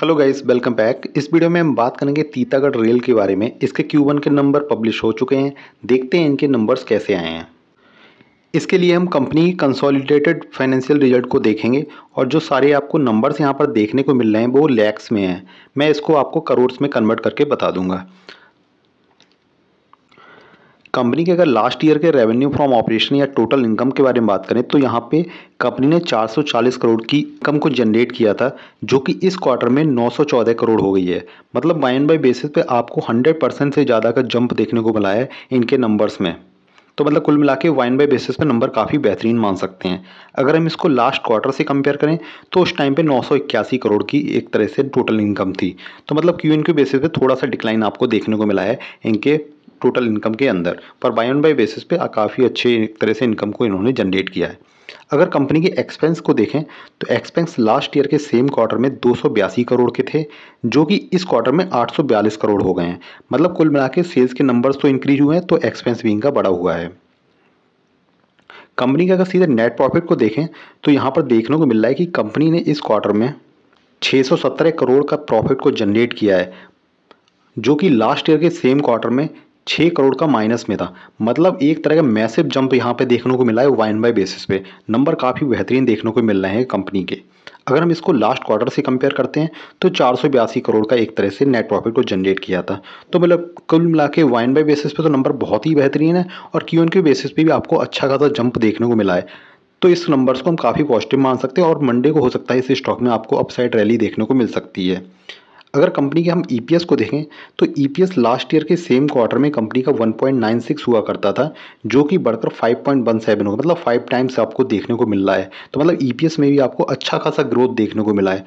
hello guys welcome back इस video में हम बात करेंगे तीतागढ़ रेल के बारे में इसके Q1 के नंबर पब्लिश हो चुके हैं देखते हैं इनके नंबर्स कैसे आए हैं इसके लिए हम कंपनी कंसोलिडेटेड फाइनेंशियल रिजल्ट को देखेंगे और जो सारे आपको नंबर्स यहाँ पर देखने को मिल रहे हैं वो लैक्स में हैं मैं इसको आपको करोड़्स में कन्वर्ट करके बता दूंगा कंपनी के अगर लास्ट ईयर के रेवेन्यू फ्रॉम ऑपरेशन या टोटल इनकम के बारे में बात करें तो यहाँ पे कंपनी ने 440 करोड़ की इनकम को जनरेट किया था जो कि इस क्वार्टर में 914 करोड़ हो गई है मतलब बाय एंड बाई बेसिस पे आपको 100 परसेंट से ज़्यादा का जंप देखने को मिला है इनके नंबर्स में तो मतलब कुल मिला के वाइन बाई बेसिस पर नंबर काफ़ी बेहतरीन मान सकते हैं अगर हम इसको लास्ट क्वार्टर से कंपेयर करें तो उस टाइम पे 981 करोड़ की एक तरह से टोटल इनकम थी तो मतलब क्यू एन क्यू बेसिस पे थोड़ा सा डिक्लाइन आपको देखने को मिला है इनके टोटल इनकम के अंदर पर बाई ऑन बाई बेसिस पे काफ़ी अच्छे तरह से इनकम को इन्होंने जनरेट किया है अगर कंपनी के एक्सपेंस को देखें तो एक्सपेंस लास्ट ईयर के सेम क्वार्टर में दो करोड़ के थे जो कि इस क्वार्टर में आठ करोड़ हो गए हैं मतलब कुल मिला के सेल्स के नंबर्स तो इंक्रीज हुए हैं तो एक्सपेंस भी इनका बढ़ा हुआ है कंपनी का अगर सीधे नेट प्रॉफिट को देखें तो यहाँ पर देखने को मिल रहा है कि कंपनी ने इस क्वार्टर में 617 करोड़ का प्रॉफिट को जनरेट किया है जो कि लास्ट ईयर के सेम क्वार्टर में छः करोड़ का माइनस में था मतलब एक तरह का मैसिव जंप यहाँ पे देखने को मिला है वाइन बाई बेसिस पे नंबर काफ़ी बेहतरीन देखने को मिल रहे हैं कंपनी के अगर हम इसको लास्ट क्वार्टर से कंपेयर करते हैं तो चार करोड़ का एक तरह से नेट प्रॉफिट को जनरेट किया था तो मतलब कुल मिला के वाइन बाई बेसिस पे तो नंबर बहुत ही बेहतरीन है और क्यू एन के बेसिस पर भी आपको अच्छा खासा जंप देखने को मिला है तो इस नंबर्स को हम काफ़ी पॉजिटिव मान सकते हैं और मंडे को हो सकता है इस स्टॉक में आपको अपसाइड रैली देखने को मिल सकती है अगर कंपनी के हम ई e को देखें तो ई लास्ट ईयर के सेम क्वार्टर में कंपनी का 1.96 हुआ करता था जो कि बढ़कर 5.17 होगा मतलब फाइव टाइम्स आपको देखने को मिल रहा है तो मतलब ई e में भी आपको अच्छा खासा ग्रोथ देखने को मिला है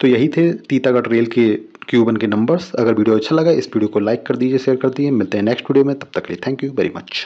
तो यही थे तीतागढ़ रेल के क्यूबन के नंबर्स अगर वीडियो अच्छा लगा इस वीडियो को लाइक कर दीजिए शेयर कर दीजिए मिलते हैं नेक्स्ट वीडियो में तब तक लिए थैंक यू वेरी मच